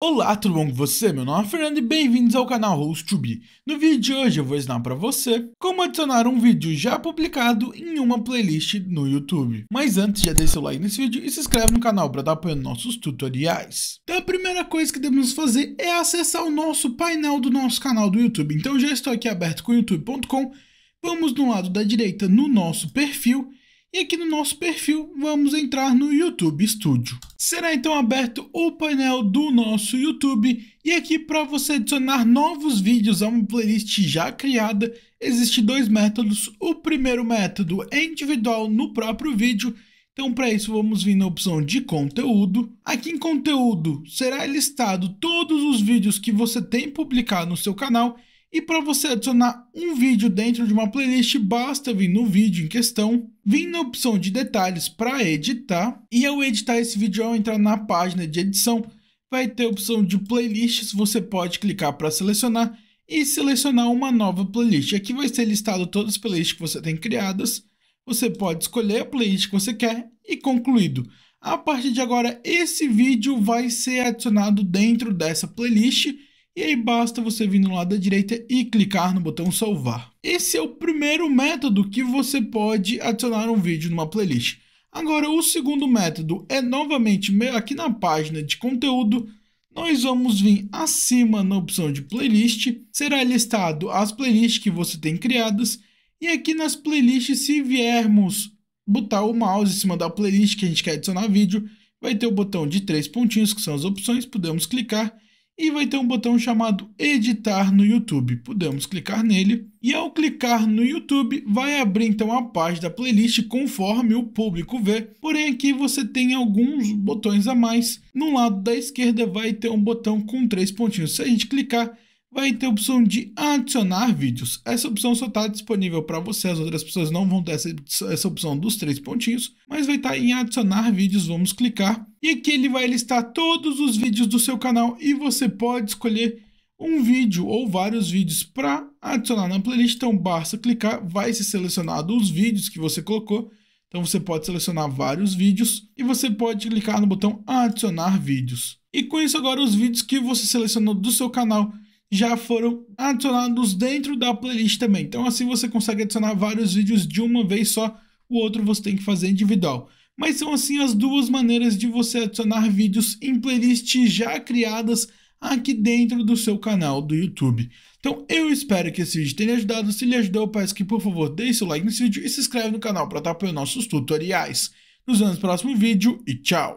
Olá, tudo bom com você? Meu nome é Fernando e bem-vindos ao canal host 2 No vídeo de hoje eu vou ensinar para você como adicionar um vídeo já publicado em uma playlist no YouTube. Mas antes, já deixa seu like nesse vídeo e se inscreve no canal para dar apoio apoiando nossos tutoriais. Então a primeira coisa que devemos fazer é acessar o nosso painel do nosso canal do YouTube. Então já estou aqui aberto com youtube.com, vamos no lado da direita no nosso perfil e aqui no nosso perfil vamos entrar no YouTube Studio. Será então aberto o painel do nosso YouTube e aqui para você adicionar novos vídeos a uma playlist já criada, existem dois métodos. O primeiro método é individual no próprio vídeo então, para isso, vamos vir na opção de conteúdo. Aqui em conteúdo, será listado todos os vídeos que você tem publicado no seu canal e para você adicionar um vídeo dentro de uma playlist, basta vir no vídeo em questão, vir na opção de detalhes para editar, e ao editar esse vídeo, ao entrar na página de edição, vai ter a opção de playlists, você pode clicar para selecionar e selecionar uma nova playlist. Aqui vai ser listado todas as playlists que você tem criadas, você pode escolher a playlist que você quer e concluído. A partir de agora, esse vídeo vai ser adicionado dentro dessa playlist e aí basta você vir no lado da direita e clicar no botão salvar. Esse é o primeiro método que você pode adicionar um vídeo numa playlist. Agora o segundo método é novamente aqui na página de conteúdo, nós vamos vir acima na opção de playlist, será listado as playlists que você tem criadas e aqui nas playlists se viermos botar o mouse em cima da playlist que a gente quer adicionar vídeo, vai ter o botão de três pontinhos que são as opções, podemos clicar e vai ter um botão chamado editar no YouTube. Podemos clicar nele e ao clicar no YouTube vai abrir então a página da playlist conforme o público vê. Porém aqui você tem alguns botões a mais. No lado da esquerda vai ter um botão com três pontinhos. Se a gente clicar vai ter a opção de adicionar vídeos. Essa opção só está disponível para você, as outras pessoas não vão ter essa, essa opção dos três pontinhos, mas vai estar tá em adicionar vídeos, vamos clicar. E aqui ele vai listar todos os vídeos do seu canal e você pode escolher um vídeo ou vários vídeos para adicionar na playlist. Então basta clicar, vai ser selecionado os vídeos que você colocou. Então você pode selecionar vários vídeos e você pode clicar no botão adicionar vídeos. E com isso agora os vídeos que você selecionou do seu canal já foram adicionados dentro da playlist também. Então assim você consegue adicionar vários vídeos de uma vez só, o outro você tem que fazer individual. Mas são assim as duas maneiras de você adicionar vídeos em playlists já criadas aqui dentro do seu canal do YouTube. Então eu espero que esse vídeo tenha ajudado, se lhe ajudou peço que por favor deixe seu like nesse vídeo e se inscreve no canal para estar apoiando nossos tutoriais. Nos vemos no próximo vídeo e tchau!